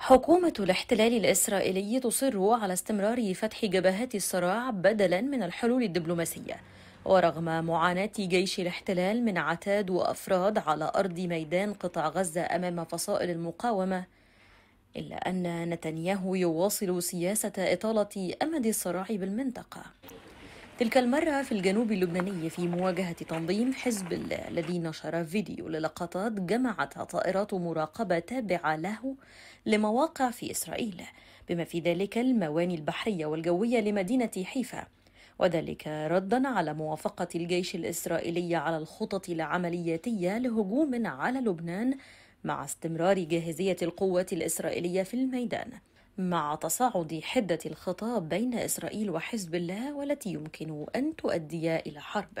حكومة الاحتلال الإسرائيلي تصر على استمرار فتح جبهات الصراع بدلا من الحلول الدبلوماسية ورغم معاناة جيش الاحتلال من عتاد وأفراد على أرض ميدان قطاع غزة أمام فصائل المقاومة إلا أن نتنياهو يواصل سياسة إطالة أمد الصراع بالمنطقة تلك المرة في الجنوب اللبناني في مواجهة تنظيم حزب الله الذي نشر فيديو للقطات جمعتها طائرات مراقبة تابعة له لمواقع في إسرائيل بما في ذلك المواني البحرية والجوية لمدينة حيفا وذلك ردا على موافقة الجيش الإسرائيلي على الخطط العملياتية لهجوم على لبنان مع استمرار جاهزية القوات الإسرائيلية في الميدان مع تصاعد حدة الخطاب بين إسرائيل وحزب الله والتي يمكن أن تؤدي إلى حرب.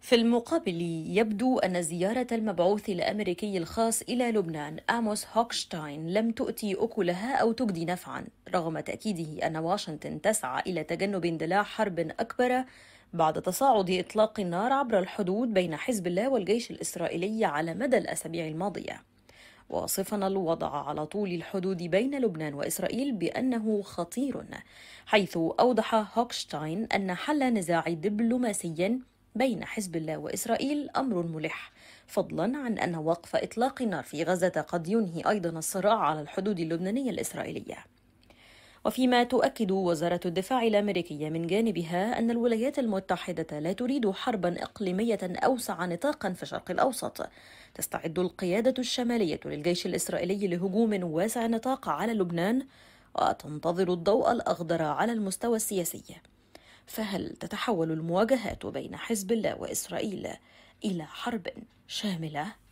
في المقابل يبدو أن زيارة المبعوث الأمريكي الخاص إلى لبنان آموس هوكشتاين لم تؤتي أكلها أو تجدي نفعا رغم تأكيده أن واشنطن تسعى إلى تجنب اندلاع حرب أكبر بعد تصاعد إطلاق النار عبر الحدود بين حزب الله والجيش الإسرائيلي على مدى الأسابيع الماضية واصفا الوضع على طول الحدود بين لبنان وإسرائيل بأنه خطير حيث أوضح هوكشتاين أن حل نزاع دبلوماسي بين حزب الله وإسرائيل أمر ملح فضلا عن أن وقف إطلاق النار في غزة قد ينهي أيضا الصراع على الحدود اللبنانية الإسرائيلية وفيما تؤكد وزارة الدفاع الأمريكية من جانبها أن الولايات المتحدة لا تريد حربا إقليمية أوسع نطاقا في الشرق الأوسط تستعد القيادة الشمالية للجيش الإسرائيلي لهجوم واسع نطاق على لبنان وتنتظر الضوء الأخضر على المستوى السياسي فهل تتحول المواجهات بين حزب الله وإسرائيل إلى حرب شاملة؟